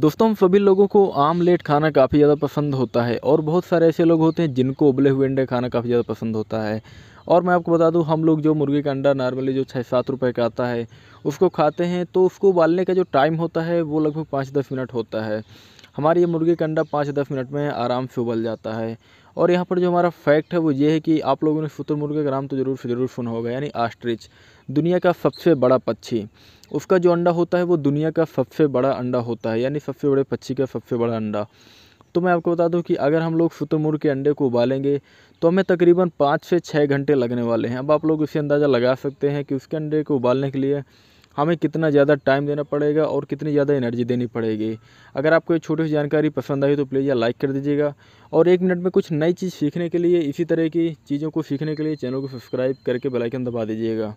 दोस्तों हम सभी लोगों को आमलेट खाना काफ़ी ज़्यादा पसंद होता है और बहुत सारे ऐसे लोग होते हैं जिनको उबले हुए अंडे खाना काफ़ी ज़्यादा पसंद होता है और मैं आपको बता दूं हम लोग जो मुर्गी का अंडा नॉर्मली जो छः सात रुपए का आता है उसको खाते हैं तो उसको उबालने का जो टाइम होता है वो लगभग पाँच दस मिनट होता है हमारी ये मुर्गी का अंडा पाँच से दस मिनट में आराम से उबल जाता है और यहाँ पर जो हमारा फैक्ट है वो ये है कि आप लोगों ने मुर्गे का नाम तो ज़रूर से ज़रूर सुना होगा यानी आस्ट्रिच दुनिया का सबसे बड़ा पक्षी उसका जो अंडा होता है वो दुनिया का सबसे बड़ा अंडा होता है यानी सबसे बड़े पक्षी का सबसे बड़ा अंडा तो मैं आपको बता दूं कि अगर हम लोग शुतुरमुर्ग के अंडे को उबालेंगे तो हमें तकरीबन पाँच से छः घंटे लगने वाले हैं अब आप लोग इसे अंदाज़ा लगा सकते हैं कि उसके अंडे को उबालने के लिए हमें कितना ज़्यादा टाइम देना पड़ेगा और कितनी ज़्यादा एनर्जी देनी पड़ेगी अगर आपको ये छोटी सी जानकारी पसंद आई तो प्लीज़ या लाइक कर दीजिएगा और एक मिनट में कुछ नई चीज़ सीखने के लिए इसी तरह की चीज़ों को सीखने के लिए चैनल को सब्सक्राइब करके बेलाइकन दबा दीजिएगा